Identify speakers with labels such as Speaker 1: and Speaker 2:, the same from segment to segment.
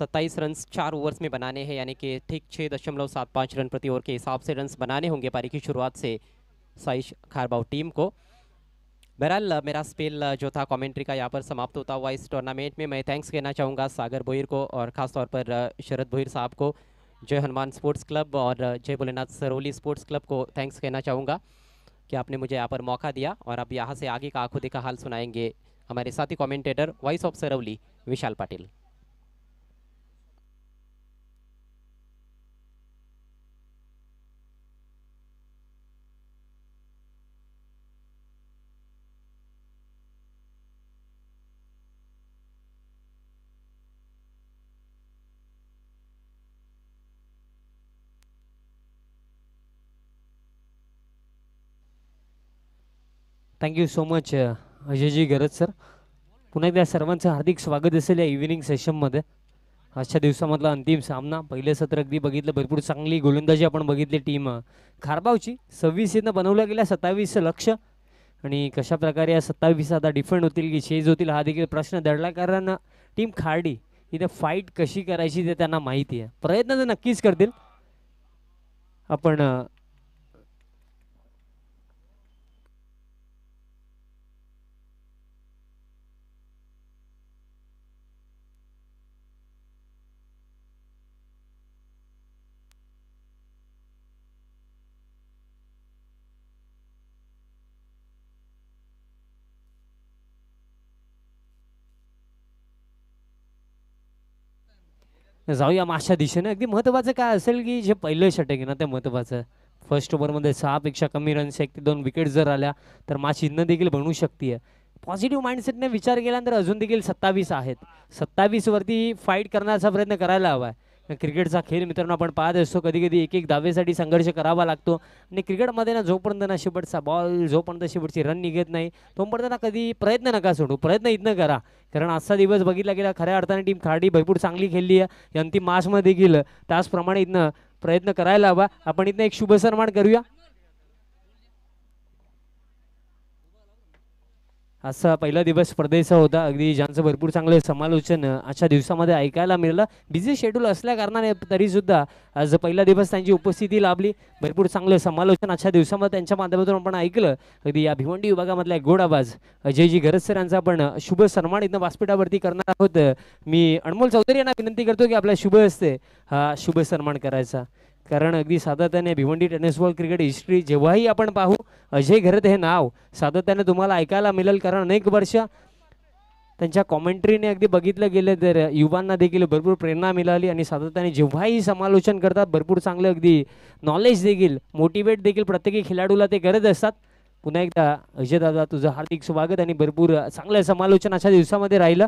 Speaker 1: सत्ताईस रन चार ओवर्स में बनाने हैं यानी कि ठीक छः दशमलव सात पाँच रन प्रति ओवर के हिसाब से रन बनाने होंगे पारी की शुरुआत से साइश खारबाव टीम को बहरहाल मेरा स्पेल जो था कमेंट्री का यहाँ पर समाप्त होता हुआ इस टूर्नामेंट में मैं थैंक्स कहना चाहूँगा सागर भोईर को और ख़ासतौर पर शरद भोईर साहब को जय हनुमान स्पोर्ट्स क्लब और जय भोलेनाथ सरोली स्पोर्ट्स क्लब को थैंक्स कहना चाहूँगा कि आपने मुझे यहाँ पर मौका दिया और अब यहाँ से आगे का आंखों देखा हाल सुनाएंगे हमारे साथी commentator voice of Sarvali Vishal Patil thank you so much अजयजी गरज सर पुन्हा एकदा सर्वांचं हार्दिक स्वागत असेल या इव्हिनिंग सेशनमध्ये आजच्या दिवसामधला अंतिम सामना पहिले सत्र अगदी बघितलं भरपूर चांगली गोलंदाजी आपण बघितली टीम uh, खारबावची सव्वीस येनं बनवल्या गेल्या सत्तावीस लक्ष आणि कशाप्रकारे या सत्तावीस आता डिफेंड होतील की चेज होतील हा देखील प्रश्न दडला कारण टीम खारडी इथे फाईट कशी करायची ते त्यांना माहिती आहे प्रयत्न तर नक्कीच करतील आपण uh, जाऊया मागच्या दिशेनं अगदी महत्वाचं काय असेल की जे पहिलं षटक आहे ना ते महत्वाचं फर्स्ट ओव्हरमध्ये सहापेक्षा कमी रन्स एक ते दोन विकेट जर आल्या तर मा चिन्ह देखील बनू शकते पॉझिटिव्ह माइंडसेटने विचार केल्यानंतर अजून देखील सत्तावीस आहेत सत्तावीसवरती फाईट करण्याचा प्रयत्न करायला हवा आहे क्रिकेटचा खेळ मित्रांनो आपण पाहत असतो कधी कधी एक एक धावेसाठी संघर्ष करावा लागतो आणि क्रिकेटमध्ये ना जोपर्यंत ना शेवटचा बॉल जोपर्यंत शेवटची रन निघत नाही तोपर्यंत ना कधी प्रयत्न नका सोडू प्रयत्न इथनं करा कारण आजचा दिवस बघितला गेला खऱ्या अर्थाने टीम खाडी भरपूर चांगली खेळली आहे अंतिम मासमध्ये गेलं त्याचप्रमाणे इथनं प्रयत्न करायला हवा आपण इथनं एक शुभ सन्मान करूया असा पहिला दिवस स्पर्धेचा होता अगदी ज्यांचं भरपूर चांगलं समालोचन अशा दिवसामध्ये ऐकायला मिळालं बिझी शेड्यूल असल्या कारणाने तरीसुद्धा आज पहिला दिवस त्यांची उपस्थिती लाभली भरपूर चांगलं समालोचन अशा दिवसामध्ये त्यांच्या माध्यमातून आपण ऐकलं अगदी या भिवंडी विभागामधला एक गोड आवाज अजयजी गरज यांचा आपण शुभ सन्मान इथं व्यासपीठावरती करणार आहोत मी अनमोल चौधरी यांना विनंती करतो की आपला शुभ असते हा शुभ सन्मान करायचा कारण अगदी सातत्याने Bhiwandi tennis ball cricket history जेव्हाही आपण पाहू अजय घरत हे नाव सातत्याने तुम्हाला ऐकायला मिळेल कारण अनेक वर्ष त्यांच्या कॉमेंट्रीने अगदी बघितलं गेलं तर युवांना देखील भरपूर प्रेरणा मिळाली आणि सातत्याने जेव्हाही समालोचन करतात भरपूर चांगलं अगदी नॉलेज देखील मोटिवेट देखील प्रत्येकी खेळाडूला ते करत असतात पुन्हा एकदा अजय दादा तुझं हार्दिक स्वागत आणि भरपूर चांगलं समालोचन अशा दिवसामध्ये राहिलं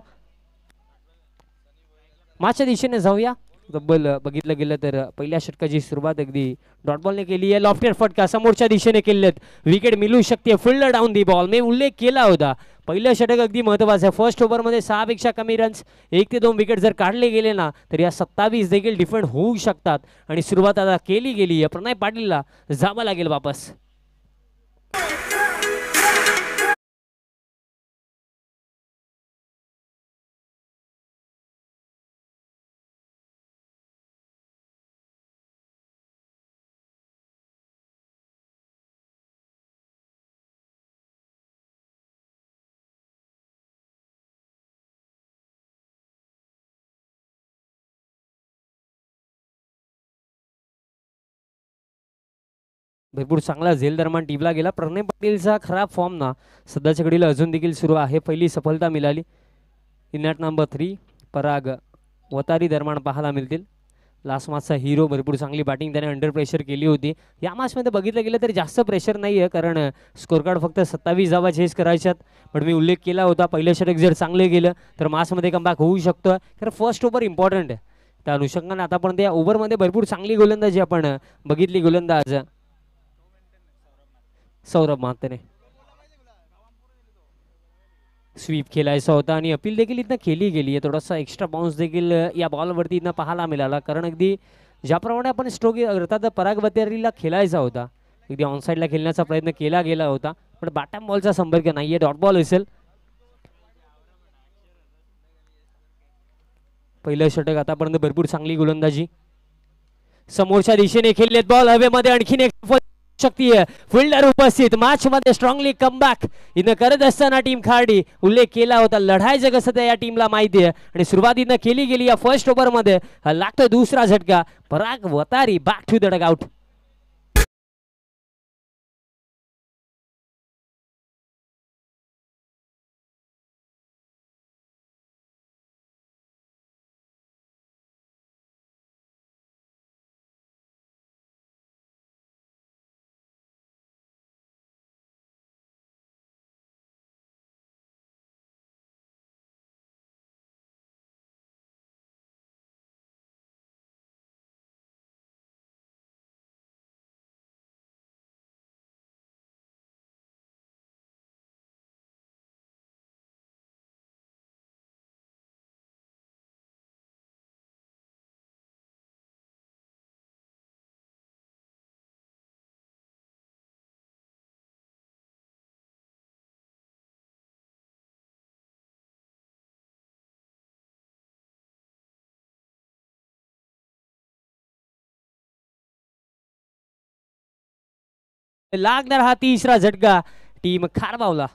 Speaker 1: मागच्या दिशेने जाऊया तब्बल बघितलं गेलं तर पहिल्या षटकाची सुरुवात अगदी डॉटबॉलने केली आहे लॉफ्टेड फटका समोरच्या दिशेने केलेत विकेट मिळू शकते फिल्ड डाऊन दी बॉल मी उल्लेख केला होता पहिलं षटक अगदी महत्वाचं आहे फर्स्ट ओव्हरमध्ये सहापेक्षा कमी रन्स एक ते दोन विकेट जर काढले गेले ना तर या सत्तावीस देखील डिफेंड होऊ शकतात आणि सुरुवात आता केली गेली आहे प्रणय पाटीलला जावं लागेल वापस भरपूर चांगला झेल दरम्यान टीमला गेला प्रणय पाटीलचा खराब फॉर्म ना सध्याच्या घडीला अजून देखील सुरू आहे पहिली सफलता मिळाली in at number three Parag Vatari दरम्यान पाहायला मिळतील लास्ट मॅचचा हिरो भरपूर चांगली बॅटिंग त्याने अंडर प्रेशर केली होती या मॅचमध्ये बघितलं गेलं तरी जास्त प्रेशर नाही आहे कारण स्कोरकार्ड फक्त सत्तावीस जावा चेस करायच्यात पण मी उल्लेख केला होता पहिलं षटक जर चांगलं गेलं तर मॅचमध्ये कमबॅक होऊ शकतो कारण फर्स्ट ओव्हर इम्पॉर्टंट आहे त्या अनुषंगाने आतापर्यंत या ओव्हरमध्ये भरपूर चांगली गोलंदाजी आपण बघितली गोलंदाज सौरभ महात्याने स्वीप खेळायचा होता आणि अपील देखील इथनं केली गेली आहे थोडासा एक्स्ट्रा बाउन्स देखील या बॉलवरती इथनं पाहायला मिळाला कारण अगदी ज्याप्रमाणे आपण स्ट्रोक अर्थात बतेरीला खेळायचा होता अगदी ऑनसाईडला खेळण्याचा प्रयत्न केला गेला होता पण बॅटम बॉलचा संपर्क नाहीये डॉट बॉल असेल पहिलं षटक आतापर्यंत भरपूर चांगली गोलंदाजी समोरच्या दिशेने खेळलेत बॉल हवेमध्ये आणखीन एक शक्तीय फिल्डर उपस्थित मॅच मध्ये स्ट्रॉंगली कमबॅक इन करत असताना टीम खार्डी उल्लेख केला होता लढायचं कसं त्या या टीमला माहिती आहे आणि सुरुवातीनं केली गेली या फर्स्ट मध्ये लागतोय दुसरा झटका Parag Vatari back to the dugout
Speaker 2: लागणार हा तिसरा झटका टीम खारबावला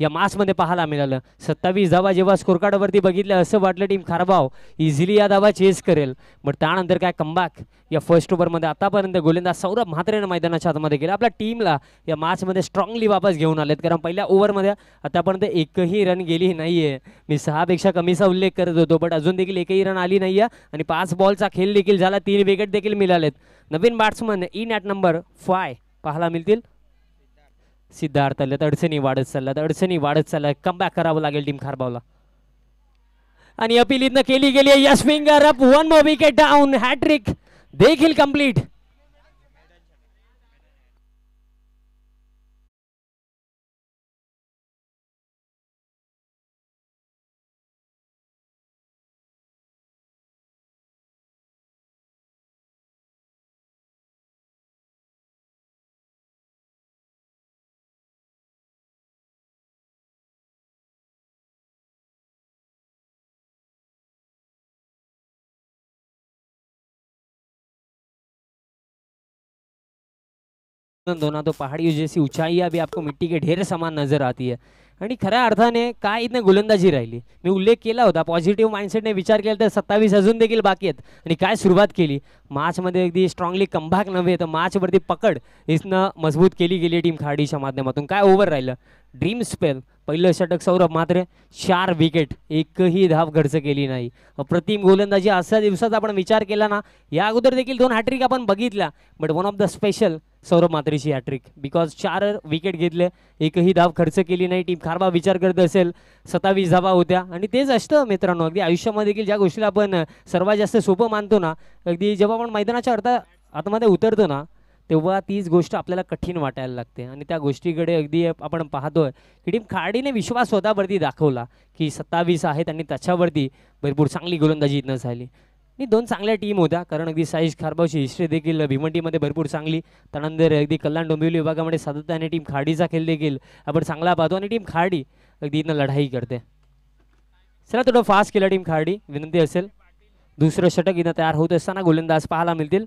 Speaker 1: या मासमध्ये पाहायला मिळालं सत्तावीस धावा जेव्हा स्कोरकार्डवरती बघितलं असं वाटलं टीम खारबाव इझिली या धावा चेस करेल बट त्यानंतर काय कमबॅक या फर्स्ट ओव्हरमध्ये आतापर्यंत गोलंदाज सौरभ म्हात्रेनं मैदानाच्या आतमध्ये गेला आपल्या टीमला या मॅचमध्ये स्ट्रॉंगली वापस घेऊन आलेत कारण पहिल्या ओव्हरमध्ये आतापर्यंत एकही रन गेली नाही आहे मी सहापेक्षा कमीचा उल्लेख करत होतो बट अजून देखील एकही रन आली नाही आहे आणि पाच बॉलचा खेळ देखील झाला तीन विकेट देखील मिळालेत नवीन batsman in at number five पाहायला मिळतील सिद्धार्थ आल्यात अडचणी वाढत चालल्यात अडचणी वाढत चालल्या बॅक करावं लागेल टीम खारबावला आणि अपील इथनं केली गेली Yash finger up one wicket down hattrick देखील कम्प्लीट पहाडी तो पहाड़ियों जैसी भी आपको मिट्टी के ढेर समान नजर आती है आणि खऱ्या अर्थाने काय इथनं गोलंदाजी राहिली मी उल्लेख केला होता पॉझिटिव्ह माइंडसेटने विचार केला तर सत्तावीस अजून देखील बाकी आहेत आणि काय सुरुवात केली मार्चमध्ये अगदी स्ट्रॉंगली कमबॅक नव्हे तर मार्चवरती पकड इथनं मजबूत केली गेली टीम खाडीच्या माध्यमातून काय ओव्हर राहिलं ड्रीम स्पेल पहिलं षटक सौरभ मात्र चार विकेट एकही धाव खर्च केली नाही अप्रतिम गोलंदाजी असा दिवसाचा आपण विचार केला ना या अगोदर देखील दोन हॅट्रिक आपण बघितल्या but one of the special Saurabh मात्रेची हॅट्रिक बिकॉज चार विकेट घेतले एकही धाव खर्च केली नाही टीम खारबा विचार करत असेल सत्तावीस धावा होत्या आणि तेच असतं मित्रांनो अगदी आयुष्यामध्ये देखील ज्या गोष्टीला आपण सर्वात जास्त सोपं मानतो ना अगदी जेव्हा आपण मैदानाच्या अर्धा आतमध्ये उतरतो ना तेव्हा तीच गोष्ट आपल्याला कठीण वाटायला लागते आणि त्या गोष्टीकडे अगदी आपण पाहतोय की टीम खाडीने विश्वास स्वतःवरती दाखवला की सत्तावीस आहेत आणि त्याच्यावरती भरपूर चांगली गोलंदाजी न झाली आणि दोन चांगल्या टीम होत्या कारण अगदी साईश खारबावची हिस्ट्री देखील भिमंटीमध्ये भरपूर चांगली त्यानंतर अगदी कल्याण डोंबिवली विभागामध्ये सातत्याने टीम खाडीचा खेळ देखील आपण चांगला पाहतो आणि टीम खाडी अगदी इथनं लढाई करते चला थोडं फास्ट केलं टीम खाडी विनंती असेल दुसरं षटक इथं तयार होत असताना गोलंदाज पाहायला मिळतील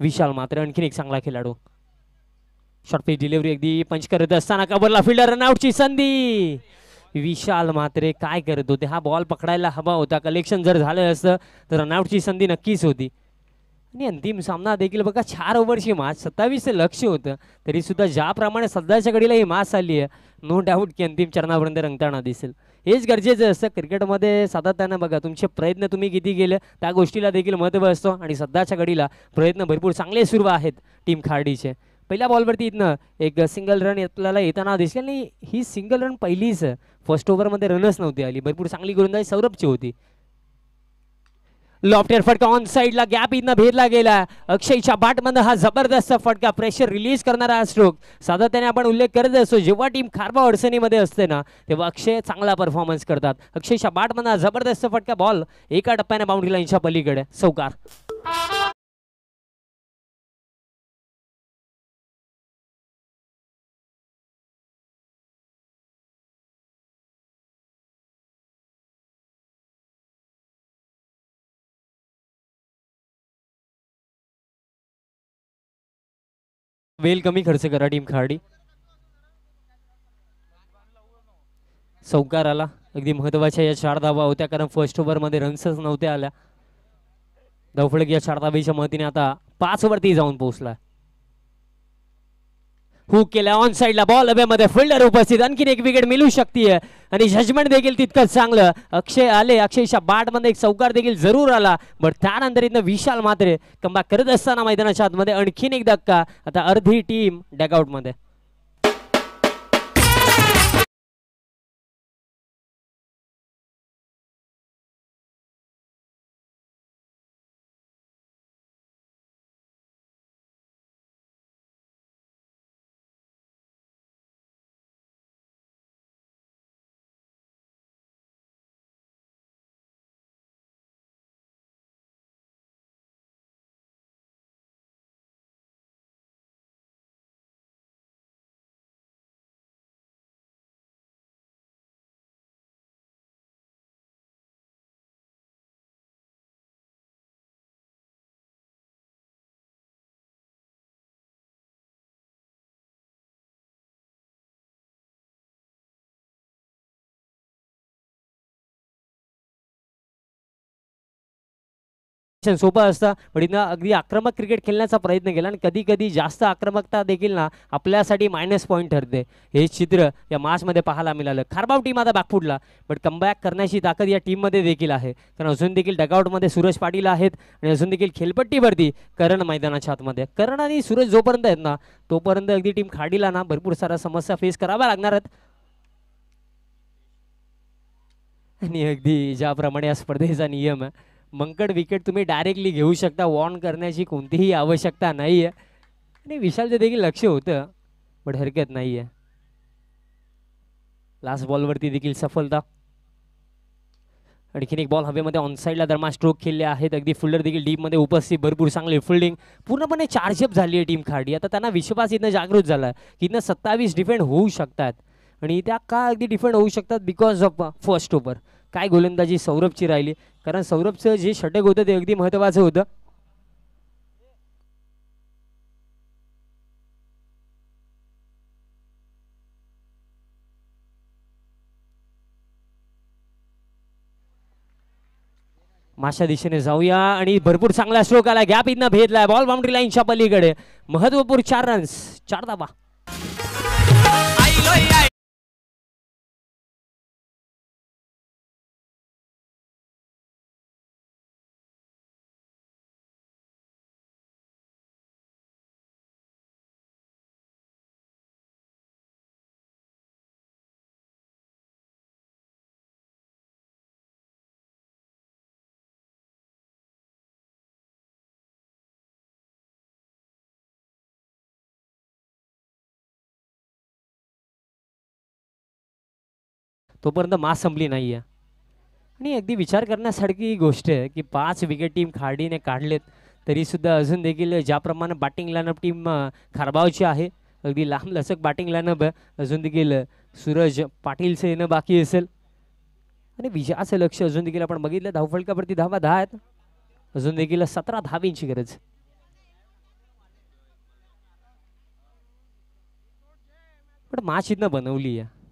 Speaker 1: विशाल मात्र आणखीन एक चांगला खेळाडू शॉर्ट पेस डिलिव्हरी अगदी पंच करत असताना कबरला फिल्डर रनआउटची संधी विशाल मात्रे काय करत होते हा बॉल पकडायला हवा होता कलेक्शन जर झालं असतं तर रनआउटची संधी नक्कीच होती आणि अंतिम सामना देखील बघा चार ओव्हरची मास सत्तावीस लक्ष होतं तरीसुद्धा ज्याप्रमाणे सध्याच्या घडीला ही मास आली आहे नो डाऊट की अंतिम चरणापर्यंत रंगताना दिसेल हेच गरजेचं असतं क्रिकेटमध्ये सातत्यानं बघा तुमचे प्रयत्न तुम्ही किती केले त्या गोष्टीला देखील महत्त्व असतो आणि सध्याच्या घडीला प्रयत्न भरपूर चांगले सुरू आहेत टीम खारडीचे पहिल्या बॉलवरती इथनं एक सिंगल रन आपल्याला येताना दिसले आणि ही सिंगल रन पहिलीच फर्स्ट ओव्हरमध्ये रनच नव्हती आली भरपूर चांगली गोलंदाजी सौरभची होती लॉफ्टर फटका ऑन साईडला गॅप इथं भेदला गेला अक्षयच्या बाटमध्ये हा जबरदस्त फटका प्रेशर रिलीज करणारा हा स्ट्रोक सातत्याने आपण उल्लेख करत असतो जेव्हा टीम खारबा अडचणीमध्ये असते ना तेव्हा अक्षय चांगला परफॉर्मन्स करतात अक्षयच्या बाटमध्ये हा जबरदस्त फटका बॉल एका टप्प्याने बाउंड्री लाईनच्या पलीकडे सौकार वेल कमी खर्च करा टीम खाडी सौकार आला अगदी महत्वाच्या या चार धावा होत्या कारण फर्स्ट मध्ये रन्सच नव्हत्या आल्या धावफळक या चार धाबेच्या मदतीने आता पाच वरती जाऊन पोहोचला हुक केला ऑन साईडला बॉल मध्ये फिल्डर उपस्थित आणखीन एक विकेट मिळू शकते आणि जजमेंट देखील तितकंच चांगलं अक्षय आले अक्षयच्या मध्ये एक चौकार देखील जरूर आला बट त्यानंतर इथं विशाल मात्रे कंबा करत असताना मैदानाच्या आतमध्ये आणखीन एक धक्का आता अर्धी टीम डॅकआउटमध्ये क्षण सोपं असतं पण इथनं अगदी आक्रमक क्रिकेट खेळण्याचा प्रयत्न केला आणि कधी कधी जास्त आक्रमकता देखील ना आपल्यासाठी मायनस पॉईंट ठरते हे चित्र या मध्ये पाहायला मिळालं खारबाव टीम आता बॅकफुटला बट कमबॅक करण्याची ताकद या टीममध्ये देखील आहे कारण अजून देखील मध्ये सूरज पाटील आहेत आणि अजून देखील खेलपट्टीवरती करण मैदानाच्या आतमध्ये करण आणि सूरज जोपर्यंत आहेत ना तोपर्यंत अगदी टीम खाडीला ना भरपूर साऱ्या समस्या फेस कराव्या लागणार आहेत आणि अगदी ज्याप्रमाणे या स्पर्धेचा नियम आहे मंकड विकेट तुम्ही डायरेक्टली घेऊ शकता वॉर्न करण्याची कोणतीही आवश्यकता नाही आहे आणि विशालचं देखील लक्ष होतं पण हरकत नाही आहे लास्ट बॉलवरती देखील सफलता आणखीन एक बॉल हवेमध्ये ऑन साईडला दरम्यान स्ट्रोक खेळले आहेत अगदी फिल्डर देखील डीपमध्ये उपस्थित भरपूर चांगले फिल्डिंग पूर्णपणे चार्जअप झाली आहे टीम खाडी आता त्यांना विश्वास इथनं जागृत झाला की इथं सत्तावीस डिफेंड होऊ शकतात आणि त्या का अगदी डिफेंड होऊ शकतात बिकॉज ऑफ फर्स्ट ओव्हर काय गोलंदाजी सौरभची राहिली कारण सौरभचं जे षटक होतं ते अगदी महत्वाचं होतं माशा दिशेने जाऊया आणि भरपूर चांगला स्ट्रोक आला गॅप इथं भेदलाय बॉल बाउंड्री लाईनच्या पलीकडे महत्वपूर्ण चार रन्स चार दाबा तोपर्यंत मास संपली नाही आहे आणि अगदी विचार करण्यासारखी ही गोष्ट आहे की पाच विकेट टीम खाडीने काढलेत तरीसुद्धा अजून देखील ज्याप्रमाणे बॅटिंग लाईनअप टीम खारबावची आहे अगदी लांब लसक बॅटिंग लाईनअप आहे अजून देखील सूरज पाटीलचं येणं बाकी असेल आणि विजयाचं लक्ष अजून देखील आपण बघितलं धावफलकावरती धावा दहा आहेत अजून देखील सतरा धावींची गरज पण माच इथनं बनवली आहे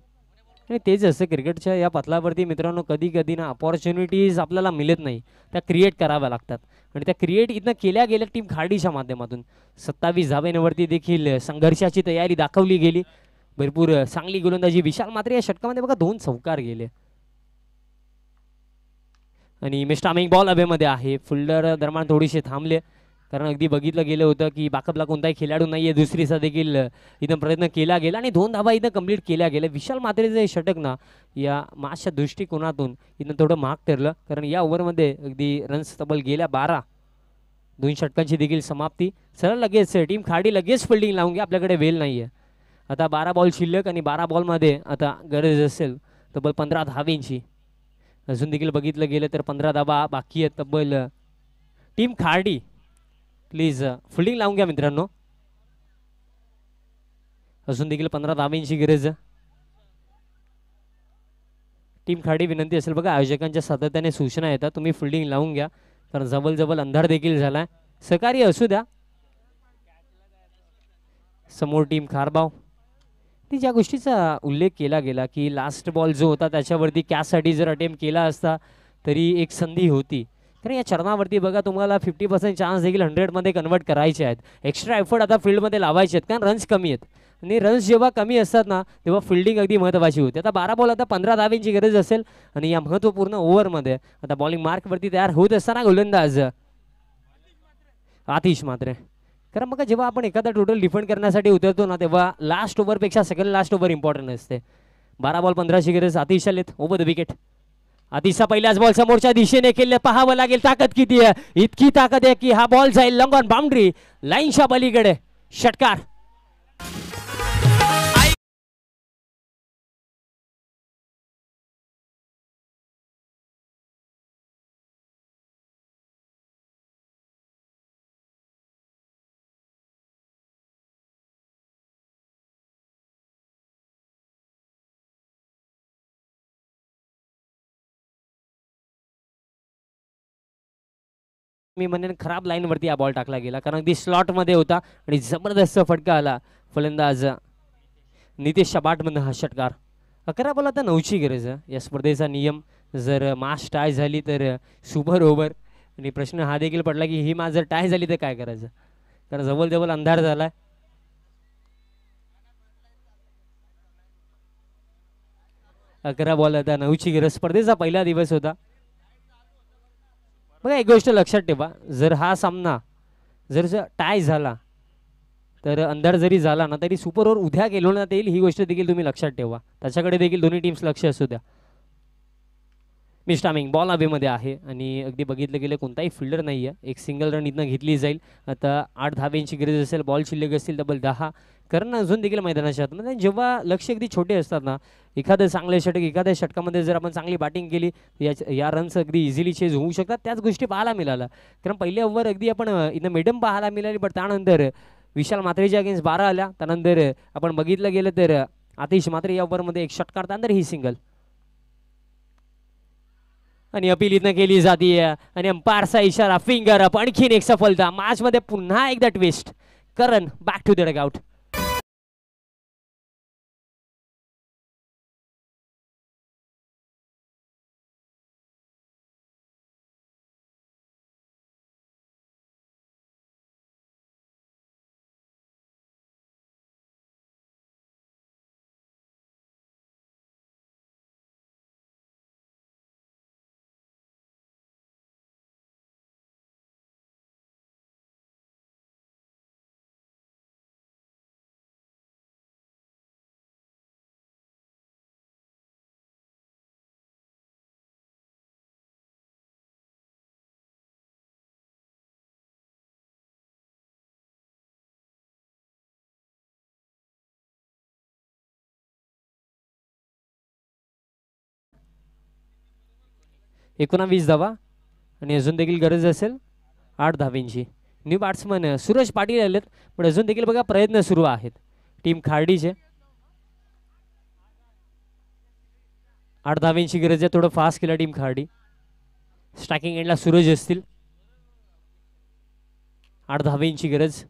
Speaker 1: आणि तेच असं क्रिकेटच्या या पथलावरती मित्रांनो कधी कधी ना अपॉर्च्युनिटीज आपल्याला मिळत नाही त्या क्रिएट कराव्या लागतात आणि त्या क्रिएट इथनं केल्या गेल्या टीम खाडीच्या माध्यमातून सत्तावीस धाब्यांवरती देखील संघर्षाची तयारी दाखवली गेली भरपूर चांगली गोलंदाजी विशाल मात्र या षटकामध्ये बघा दोन चौकार गेले आणि मिस्टामिंग बॉल अभेमध्ये आहे फुल्डर दरम्यान थोडीशी थांबले कारण अगदी बघितलं गेलं होतं की बाकपला कोणताही खेळाडू नाही आहे दुसरीचा देखील इथं प्रयत्न केला गेला आणि दोन धाबा इथं कम्प्लीट केल्या गेल्या विशाल मात्रेचं हे षटक ना या माशा दृष्टिकोनातून इथं थोडं महाग ठरलं कारण या ओव्हरमध्ये अगदी रन्स तब्बल गेल्या बारा दोन षटकांची देखील समाप्ती सरळ लगेच टीम खाडी लगेच फिल्डिंग लावून घ्या आपल्याकडे वेल नाही आहे आता बारा बॉल शिल्लक आणि बारा बॉलमध्ये आता गरज असेल तब्बल पंधरा धावेंची अजून देखील बघितलं गेलं तर पंधरा धाबा बाकी आहेत तब्बल टीम खाडी प्लीज फोल्डिंग uh, लावून घ्या मित्रांनो अजून देखील पंधरा धाव्यांची गरज टीम खाडी विनंती असेल बघा आयोजकांच्या सातत्याने सूचना येतात तुम्ही फिल्डिंग लावून घ्या कारण जबल जबल अंधार देखील झाला सहकारी असू द्या समोर टीम खारबाव ती ज्या गोष्टीचा उल्लेख केला गेला की लास्ट बॉल जो होता त्याच्यावरती कॅचसाठी जर अटेम्प्ट केला असता तरी एक संधी होती कारण या चरणावरती बघा तुम्हाला फिफ्टी पर्सेंट चान्स देखील हंड्रेडमध्ये कन्वर्ट करायचे आहेत एक्स्ट्रा एफर्ट आता फील्डमध्ये लावायचे आहेत कारण रन्स कमी आहेत आणि रन्स जेव्हा कमी असतात ना तेव्हा फिल्डिंग अगदी महत्त्वाची होते आता बारा बॉल आता पंधरा दहावींची गरज असेल आणि या महत्त्वपूर्ण ओव्हरमध्ये आता बॉलिंग मार्कवरती तयार होत असताना गोलंदाज आतिश मात्र कारण बघा जेव्हा आपण एखादा टोटल डिफेंड करण्यासाठी उतरतो ना तेव्हा लास्ट ओव्हरपेक्षा सेकंड लास्ट ओव्हर इम्पॉर्टंट असते बारा बॉल पंधराची गरज आतिश आलेत ओवर द विकेट अतिशय पहिल्याच बॉल समोरच्या दिशेने केले पाहावं लागेल ताकद किती आहे इतकी ताकद आहे की हा बॉल जाईल लंगॉन बाउंड्री लाईनच्या बलीकडे षटकार मी म्हणेन खराब लाईनवरती हा बॉल टाकला गेला कारण अगदी स्लॉटमध्ये होता आणि जबरदस्त फटका आला फलंदाज नितेश शबाटमधनं हा षटकार अकरा बॉल आता नऊची गरज या स्पर्धेचा नियम जर मास टाय झाली तर सुपर ओव्हर आणि प्रश्न हा देखील पडला की ही मास जर टाय झाली तर काय करायचं कारण जवळजवळ अंधार झाला अकरा बॉल आता नऊची गरज स्पर्धेचा पहिला दिवस होता बघा एक गोष्ट लक्षात ठेवा जर हा सामना जर टाय झाला तर अंधार जरी झाला ना तरी सुपर ओव्हर उद्या गेलवण्यात येईल ही गोष्ट देखील तुम्ही लक्षात ठेवा त्याच्याकडे देखील दोन्ही टीम्स लक्ष असू द्या मी स्टामिंग बॉल अवेमध्ये आहे आणि अगदी बघितलं गेलं कोणताही फिल्डर नाही आहे एक सिंगल रन इथनं घेतली जाईल आता आठ धाब्यांची गरज असेल बॉल शिल्लक असतील डबल दहा कारण अजून देखील मैदानाच्या म्हणजे जेव्हा लक्ष अगदी छोटे असतात ना एखादं चांगलं षटक एखाद्या षटकामध्ये जर आपण चांगली बॅटिंग केली या या रन्स अगदी इझिली चेज होऊ शकतात त्याच गोष्टी पाहायला मिळाल्या कारण पहिल्या ओव्हर अगदी आपण इथं मेडम पाहायला मिळाली पण त्यानंतर विशाल मात्रेच्या अगेन्स्ट बारा आल्या त्यानंतर आपण बघितलं गेलं तर आतिश मात्रे या ओव्हरमध्ये एक षटकार त्यानंतर ही सिंगल आणि अपील इथनं केली जाती आणि अंपायरचा इशारा फिंगर आणखीन एक सफलता मध्ये पुन्हा एकदा twist Karan back to the out एकोणावीस धावा आणि अजून देखील गरज असेल आठ धावींची न्यू बॅट्समन सुरेश पाटील आलेत पण अजून देखील बघा प्रयत्न सुरू आहेत टीम खार्डीचे आठ धावींची गरज आहे थोडं फास्ट केलं टीम खार्डी स्ट्रॅकिंग एंडला सुरज असतील आठ धावींची गरज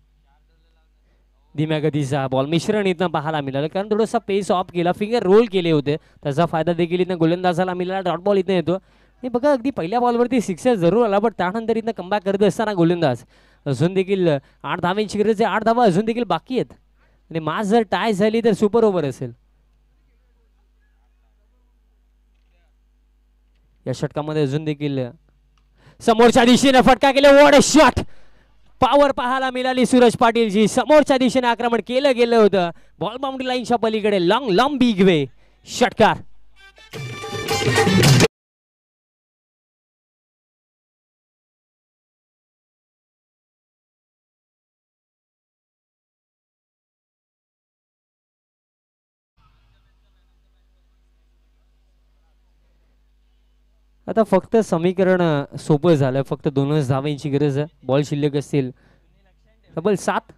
Speaker 1: धीम्या गतीचा बॉल मिश्रण इथं पाहायला मिळालं कारण थोडासा पेस ऑफ केला फिंगर रोल केले होते त्याचा फायदा देखील इथं गोलंदाजाला मिळाला डॉट बॉल इथं येतो हे बघा अगदी पहिल्या बॉलवरती सिक्सर जरूर आला बट त्यानंतर इथं कमबॅक करत असताना गोलंदाज अजून देखील आठ धाव्यांची गरज आहे आठ धावा अजून देखील बाकी आहेत आणि मास जर टाय झाली तर सुपर ओव्हर असेल या षटकामध्ये अजून देखील समोरच्या दिशेने फटका केला वॉड शॉट पावर पाहायला मिळाली सूरज पाटील जी समोरच्या दिशेने आक्रमण केलं गेलं होतं बॉल बाउंड्री लाईनच्या पलीकडे लॉंग लॉंग बिग वे षटकार आता फक्त समीकरण सोपं झालं फक्त दोनच धावांची गरज आहे बॉल शिल्लक असतील डबल सात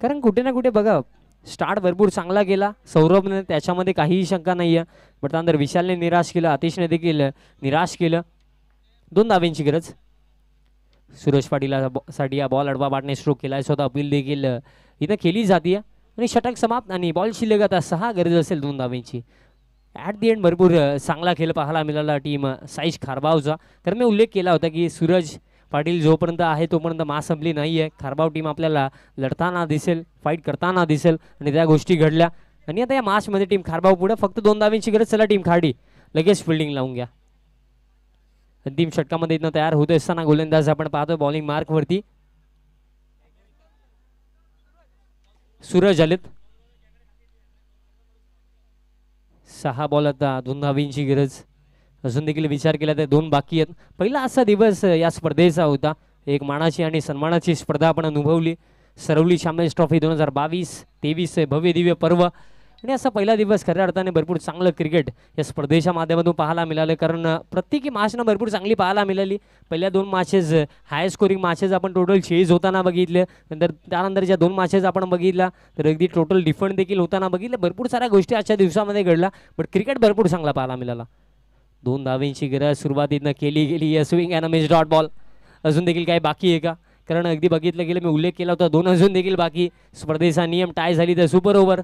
Speaker 1: कारण कुठे ना कुठे बघा स्टार्ट भरपूर चांगला गेला सौरभने त्याच्यामध्ये काहीही शंका नाही आहे बट त्यानंतर विशालने निराश केलं आतिशने देखील निराश केलं दोन धाव्यांची गरज सुरेश पाटील साठी बॉल अडवा बाटणे स्ट्रोक केला स्वतः अपील देखील इथं केली जाते आणि षटक समाप्त आणि बॉल शिल्लक आता सहा गरज असेल दोन धाव्यांची ॲट दी एंड भरपूर चांगला खेळ पाहायला मिळाला टीम साईश खारबावचा कारण मी उल्लेख केला होता की सूरज पाटील जोपर्यंत आहे तोपर्यंत मा संपली नाही आहे खारबाव टीम आपल्याला लढताना दिसेल फाईट करताना दिसेल आणि त्या गोष्टी घडल्या आणि आता या मासमध्ये टीम खारबाव पुढे फक्त दोन गरज चला टीम खाडी लगेच फिल्डिंग लावून घ्या अंतिम षटकामध्ये इथं तयार होत असताना गोलंदाज आपण पाहतो बॉलिंग मार्कवरती सूरज आलेत सहा आता दोन धावींची गरज अजून देखील विचार केला तर दोन बाकी आहेत पहिला असा दिवस या स्पर्धेचा होता एक मानाची आणि सन्मानाची स्पर्धा आपण अनुभवली सरवली शाम्यास ट्रॉफी दोन हजार बावीस तेवीस भव्य दिव्य पर्व आणि असा पहिला दिवस खऱ्या अर्थाने भरपूर चांगलं क्रिकेट या स्पर्धेच्या माध्यमातून पाहायला मिळालं कारण प्रत्येकी मॅचनं भरपूर चांगली पाहायला मिळाली पहिल्या दोन मॅचेस हाय स्कोरिंग मॅचेस आपण टोटल चेज होताना बघितलं नंतर त्यानंतर ज्या दोन मॅचेस आपण बघितला तर अगदी टोटल डिफंड देखील होताना बघितलं भरपूर साऱ्या गोष्टी आजच्या दिवसामध्ये घडल्या बट क्रिकेट भरपूर चांगला पाहायला मिळाला दोन दहावींची गरज सुरुवातीनं केली गेली या swing and miss dot ball अजून देखील काही बाकी आहे का कारण अगदी बघितलं गेलं मी उल्लेख केला होता दोन अजून देखील बाकी स्पर्धेचा नियम टाय झाली तर सुपर ओव्हर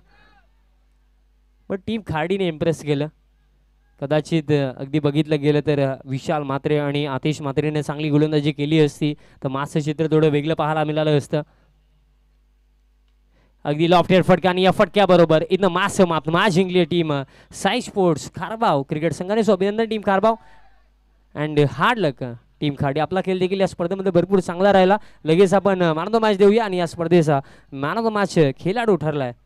Speaker 1: पण टीम खाडीने इम्प्रेस केलं कदाचित अगदी बघितलं गेलं तर विशाल मात्रे आणि आतिश मात्रेने चांगली गोलंदाजी केली असती तर मास्त चित्र थोडं वेगळं पाहायला मिळालं असतं अगदी लॉफ्टेड फटका आणि या फटक्याबरोबर इथनं मास माप मा जिंकली team Sai sports Kharbav cricket संघाने अभिनंदन team Kharbav and hard luck team Khadi आपला खेळ देखील या स्पर्धेमध्ये भरपूर चांगला राहिला लगेच आपण मॅन ऑफ द मॅच देऊया आणि या स्पर्धेचा मॅन ऑफ द मॅच खेळाडू ठरलाय